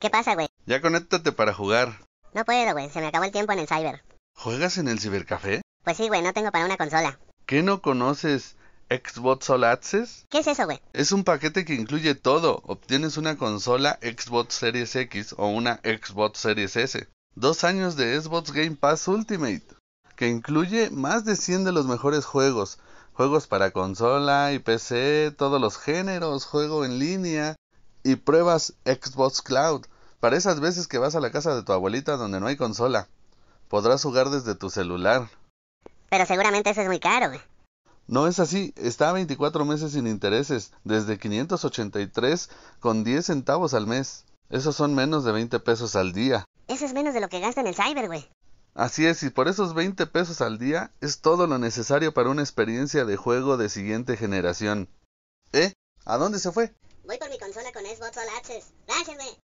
¿Qué pasa, güey? Ya conéctate para jugar. No puedo, güey. Se me acabó el tiempo en el cyber. ¿Juegas en el cibercafé? Pues sí, güey. No tengo para una consola. ¿Qué no conoces? Xbox All Access? ¿Qué es eso, güey? Es un paquete que incluye todo. Obtienes una consola Xbox Series X o una Xbox Series S. Dos años de Xbox Game Pass Ultimate, que incluye más de 100 de los mejores juegos. Juegos para consola y PC, todos los géneros, juego en línea y pruebas Xbox Cloud. Para esas veces que vas a la casa de tu abuelita donde no hay consola, podrás jugar desde tu celular. Pero seguramente eso es muy caro. güey. No es así, está a 24 meses sin intereses, desde 583 con 10 centavos al mes. Esos son menos de 20 pesos al día. Eso es menos de lo que gasta en el cyber, güey. Así es, y por esos 20 pesos al día es todo lo necesario para una experiencia de juego de siguiente generación. ¿Eh? ¿A dónde se fue? Voy por mi consola con Xbox All Access. Gracias, güey.